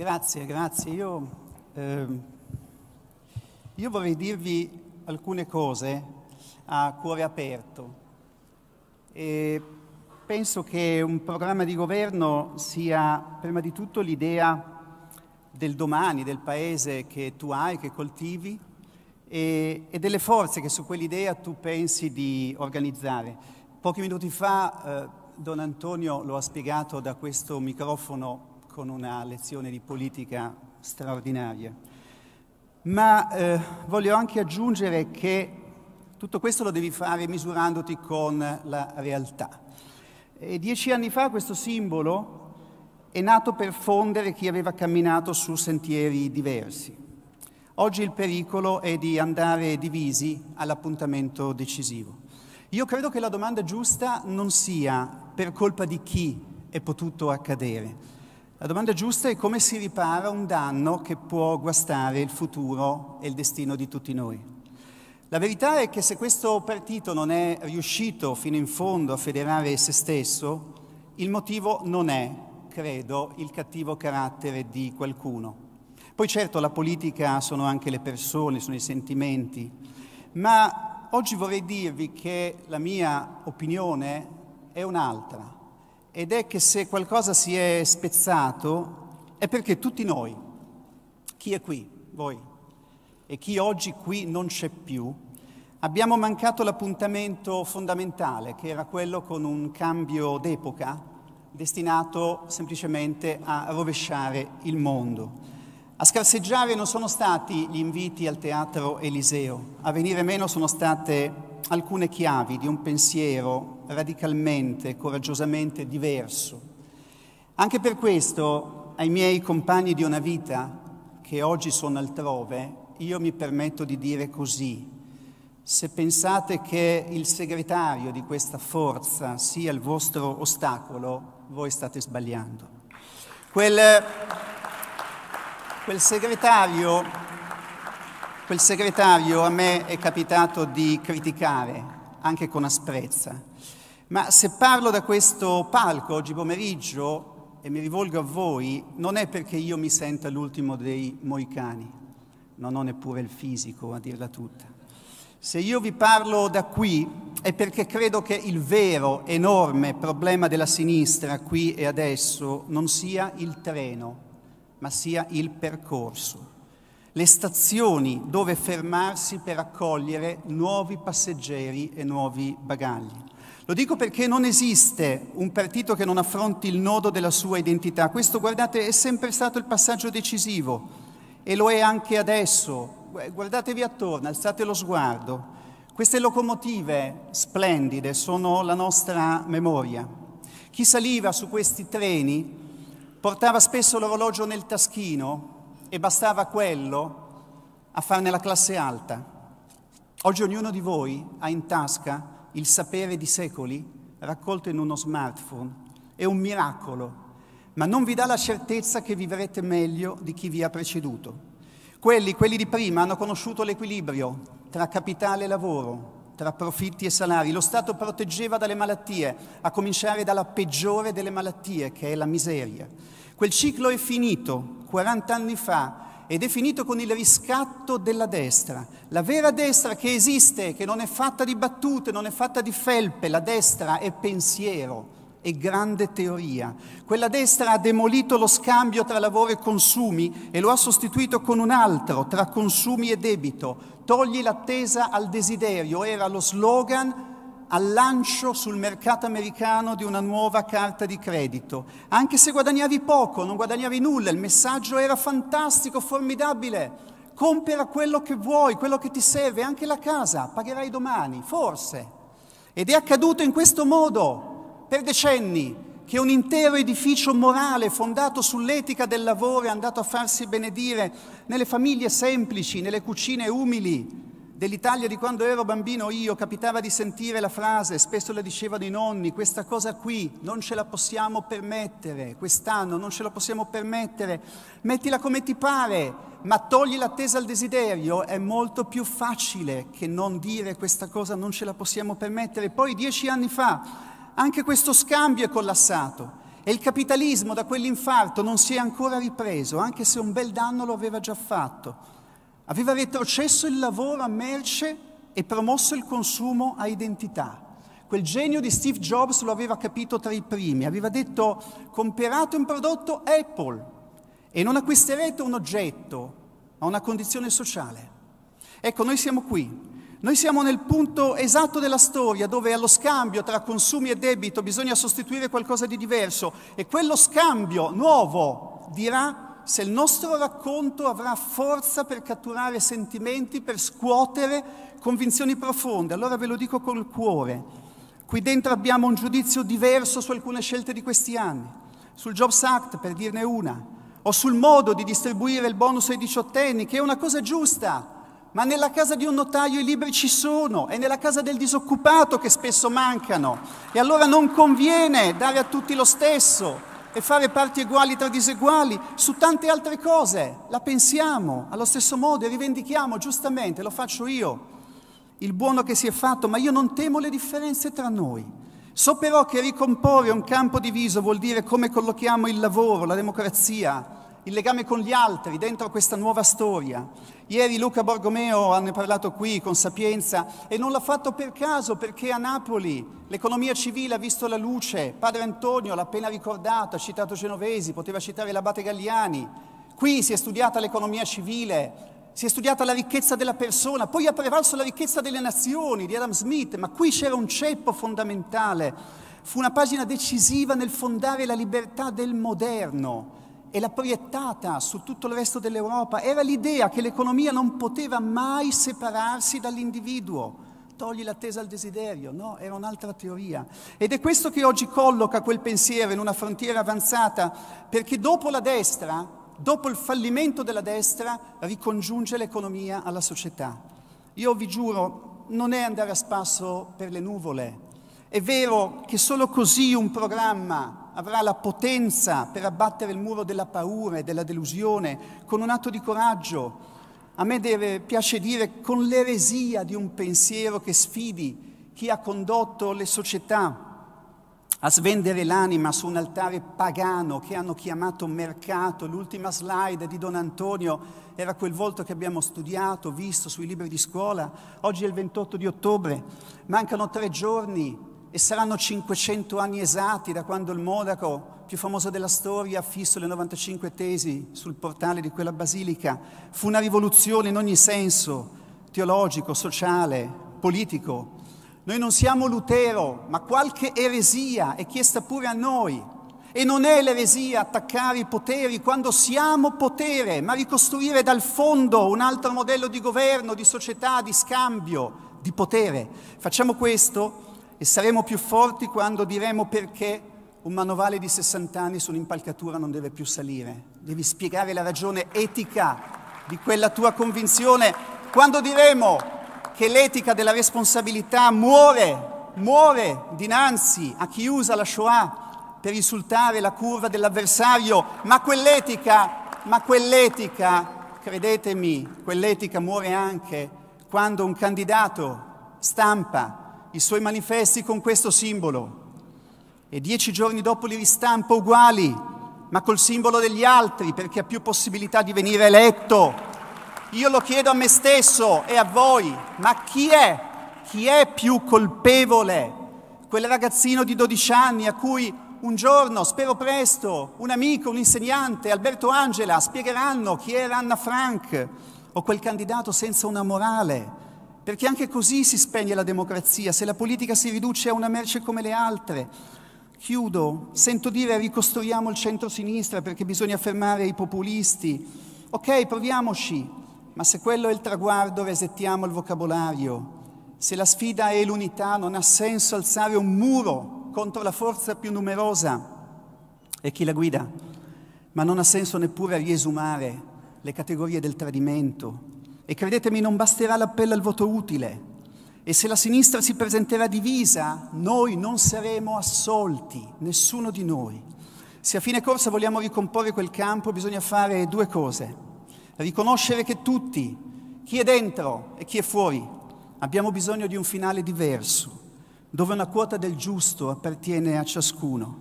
Grazie, grazie. Io, eh, io, vorrei dirvi alcune cose a cuore aperto. E penso che un programma di governo sia prima di tutto l'idea del domani, del paese che tu hai, che coltivi e, e delle forze che su quell'idea tu pensi di organizzare. Pochi minuti fa eh, Don Antonio lo ha spiegato da questo microfono con una lezione di politica straordinaria. Ma eh, voglio anche aggiungere che tutto questo lo devi fare misurandoti con la realtà. E dieci anni fa questo simbolo è nato per fondere chi aveva camminato su sentieri diversi. Oggi il pericolo è di andare divisi all'appuntamento decisivo. Io credo che la domanda giusta non sia per colpa di chi è potuto accadere, la domanda giusta è come si ripara un danno che può guastare il futuro e il destino di tutti noi. La verità è che se questo partito non è riuscito fino in fondo a federare se stesso, il motivo non è, credo, il cattivo carattere di qualcuno. Poi certo la politica sono anche le persone, sono i sentimenti, ma oggi vorrei dirvi che la mia opinione è un'altra ed è che se qualcosa si è spezzato è perché tutti noi, chi è qui, voi, e chi oggi qui non c'è più, abbiamo mancato l'appuntamento fondamentale, che era quello con un cambio d'epoca destinato semplicemente a rovesciare il mondo. A scarseggiare non sono stati gli inviti al teatro Eliseo, a venire meno sono state alcune chiavi di un pensiero radicalmente, coraggiosamente diverso. Anche per questo ai miei compagni di una vita, che oggi sono altrove, io mi permetto di dire così. Se pensate che il segretario di questa forza sia il vostro ostacolo, voi state sbagliando. Quel Quel segretario, quel segretario a me è capitato di criticare, anche con asprezza. Ma se parlo da questo palco oggi pomeriggio e mi rivolgo a voi, non è perché io mi senta l'ultimo dei moicani, non ho neppure il fisico a dirla tutta. Se io vi parlo da qui è perché credo che il vero enorme problema della sinistra qui e adesso non sia il treno, ma sia il percorso, le stazioni dove fermarsi per accogliere nuovi passeggeri e nuovi bagagli. Lo dico perché non esiste un partito che non affronti il nodo della sua identità. Questo, guardate, è sempre stato il passaggio decisivo e lo è anche adesso. Guardatevi attorno, alzate lo sguardo. Queste locomotive splendide sono la nostra memoria. Chi saliva su questi treni Portava spesso l'orologio nel taschino e bastava quello a farne la classe alta. Oggi ognuno di voi ha in tasca il sapere di secoli raccolto in uno smartphone. È un miracolo, ma non vi dà la certezza che vivrete meglio di chi vi ha preceduto. Quelli, quelli di prima hanno conosciuto l'equilibrio tra capitale e lavoro, tra profitti e salari. Lo Stato proteggeva dalle malattie, a cominciare dalla peggiore delle malattie, che è la miseria. Quel ciclo è finito 40 anni fa ed è finito con il riscatto della destra. La vera destra che esiste, che non è fatta di battute, non è fatta di felpe, la destra è pensiero e grande teoria. Quella destra ha demolito lo scambio tra lavoro e consumi e lo ha sostituito con un altro, tra consumi e debito. Togli l'attesa al desiderio, era lo slogan al lancio sul mercato americano di una nuova carta di credito. Anche se guadagnavi poco, non guadagnavi nulla, il messaggio era fantastico, formidabile. Compera quello che vuoi, quello che ti serve, anche la casa, pagherai domani, forse. Ed è accaduto in questo modo per decenni che un intero edificio morale fondato sull'etica del lavoro è andato a farsi benedire nelle famiglie semplici, nelle cucine umili dell'Italia di quando ero bambino io capitava di sentire la frase, spesso la dicevano i nonni, questa cosa qui non ce la possiamo permettere, quest'anno non ce la possiamo permettere, mettila come ti pare, ma togli l'attesa al desiderio, è molto più facile che non dire questa cosa non ce la possiamo permettere. Poi dieci anni fa anche questo scambio è collassato e il capitalismo da quell'infarto non si è ancora ripreso, anche se un bel danno lo aveva già fatto. Aveva retrocesso il lavoro a merce e promosso il consumo a identità. Quel genio di Steve Jobs lo aveva capito tra i primi, aveva detto comperate un prodotto Apple e non acquisterete un oggetto, ma una condizione sociale. Ecco, noi siamo qui noi siamo nel punto esatto della storia dove allo scambio tra consumi e debito bisogna sostituire qualcosa di diverso e quello scambio nuovo dirà se il nostro racconto avrà forza per catturare sentimenti, per scuotere convinzioni profonde. Allora ve lo dico col cuore. Qui dentro abbiamo un giudizio diverso su alcune scelte di questi anni, sul Jobs Act per dirne una, o sul modo di distribuire il bonus ai diciottenni, che è una cosa giusta, ma nella casa di un notaio i libri ci sono, è nella casa del disoccupato che spesso mancano. E allora non conviene dare a tutti lo stesso e fare parti uguali tra diseguali. Su tante altre cose la pensiamo allo stesso modo e rivendichiamo giustamente, lo faccio io, il buono che si è fatto, ma io non temo le differenze tra noi. So però che ricomporre un campo diviso vuol dire come collochiamo il lavoro, la democrazia, il legame con gli altri dentro questa nuova storia. Ieri Luca Borgomeo ne ha parlato qui con sapienza e non l'ha fatto per caso perché a Napoli l'economia civile ha visto la luce. Padre Antonio l'ha appena ricordato, ha citato Genovesi, poteva citare l'abate Galliani, Qui si è studiata l'economia civile, si è studiata la ricchezza della persona, poi ha prevalso la ricchezza delle nazioni di Adam Smith, ma qui c'era un ceppo fondamentale. Fu una pagina decisiva nel fondare la libertà del moderno e l'ha proiettata su tutto il resto dell'Europa. Era l'idea che l'economia non poteva mai separarsi dall'individuo. Togli l'attesa al desiderio, no, era un'altra teoria. Ed è questo che oggi colloca quel pensiero in una frontiera avanzata, perché dopo la destra, dopo il fallimento della destra, ricongiunge l'economia alla società. Io vi giuro, non è andare a spasso per le nuvole. È vero che solo così un programma avrà la potenza per abbattere il muro della paura e della delusione con un atto di coraggio. A me deve, piace dire con l'eresia di un pensiero che sfidi chi ha condotto le società a svendere l'anima su un altare pagano che hanno chiamato mercato. L'ultima slide di Don Antonio era quel volto che abbiamo studiato, visto sui libri di scuola. Oggi è il 28 di ottobre, mancano tre giorni e saranno 500 anni esatti da quando il monaco più famoso della storia ha fisso le 95 tesi sul portale di quella basilica. Fu una rivoluzione in ogni senso, teologico, sociale, politico. Noi non siamo Lutero, ma qualche eresia è chiesta pure a noi. E non è l'eresia attaccare i poteri quando siamo potere, ma ricostruire dal fondo un altro modello di governo, di società, di scambio, di potere. Facciamo questo e saremo più forti quando diremo perché un manovale di 60 anni sull'impalcatura non deve più salire. Devi spiegare la ragione etica di quella tua convinzione. Quando diremo che l'etica della responsabilità muore, muore dinanzi a chi usa la Shoah per insultare la curva dell'avversario, ma quell'etica, ma quell'etica, credetemi, quell'etica muore anche quando un candidato stampa i suoi manifesti con questo simbolo e dieci giorni dopo li ristampa uguali, ma col simbolo degli altri, perché ha più possibilità di venire eletto. Io lo chiedo a me stesso e a voi, ma chi è? Chi è più colpevole? Quel ragazzino di 12 anni a cui un giorno, spero presto, un amico, un insegnante, Alberto Angela, spiegheranno chi era Anna Frank, o quel candidato senza una morale, perché anche così si spegne la democrazia, se la politica si riduce a una merce come le altre. Chiudo, sento dire ricostruiamo il centro-sinistra perché bisogna fermare i populisti. Ok, proviamoci, ma se quello è il traguardo resettiamo il vocabolario. Se la sfida è l'unità non ha senso alzare un muro contro la forza più numerosa e chi la guida, ma non ha senso neppure riesumare le categorie del tradimento, e credetemi, non basterà l'appello al voto utile. E se la sinistra si presenterà divisa, noi non saremo assolti, nessuno di noi. Se a fine corsa vogliamo ricomporre quel campo, bisogna fare due cose. Riconoscere che tutti, chi è dentro e chi è fuori, abbiamo bisogno di un finale diverso, dove una quota del giusto appartiene a ciascuno.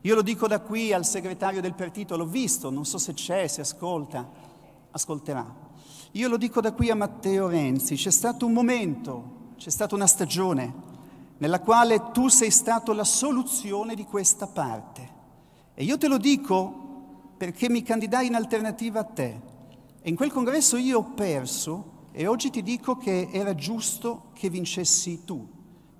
Io lo dico da qui al segretario del partito, l'ho visto, non so se c'è, se ascolta, ascolterà. Io lo dico da qui a Matteo Renzi, c'è stato un momento, c'è stata una stagione nella quale tu sei stato la soluzione di questa parte. E io te lo dico perché mi candidai in alternativa a te. E in quel congresso io ho perso e oggi ti dico che era giusto che vincessi tu,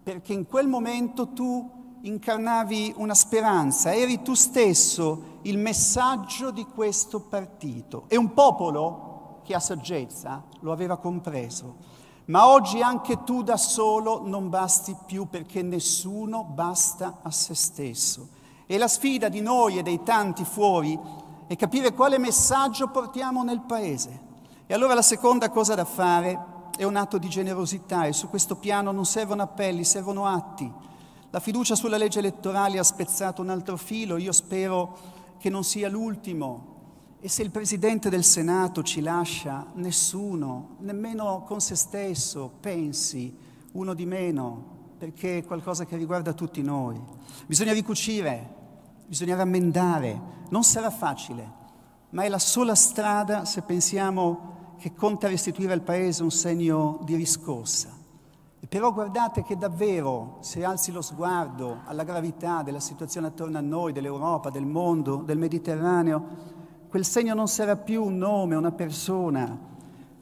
perché in quel momento tu incarnavi una speranza, eri tu stesso il messaggio di questo partito. E un popolo che ha saggezza lo aveva compreso. Ma oggi anche tu da solo non basti più perché nessuno basta a se stesso. E la sfida di noi e dei tanti fuori è capire quale messaggio portiamo nel paese. E allora la seconda cosa da fare è un atto di generosità e su questo piano non servono appelli, servono atti. La fiducia sulla legge elettorale ha spezzato un altro filo, io spero che non sia l'ultimo, e se il Presidente del Senato ci lascia, nessuno, nemmeno con se stesso, pensi uno di meno, perché è qualcosa che riguarda tutti noi. Bisogna ricucire, bisogna rammendare, non sarà facile, ma è la sola strada se pensiamo che conta restituire al Paese un segno di riscossa. E però guardate che davvero, se alzi lo sguardo alla gravità della situazione attorno a noi, dell'Europa, del mondo, del Mediterraneo, Quel segno non sarà più un nome, una persona,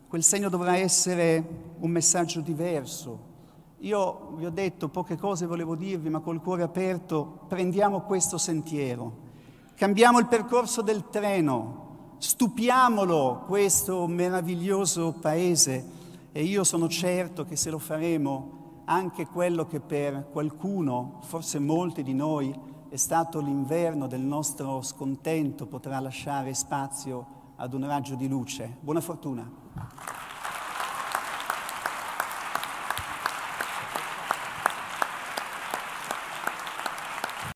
quel segno dovrà essere un messaggio diverso. Io vi ho detto poche cose, volevo dirvi, ma col cuore aperto, prendiamo questo sentiero, cambiamo il percorso del treno, stupiamolo questo meraviglioso paese e io sono certo che se lo faremo anche quello che per qualcuno, forse molti di noi, è stato l'inverno del nostro scontento potrà lasciare spazio ad un raggio di luce. Buona fortuna.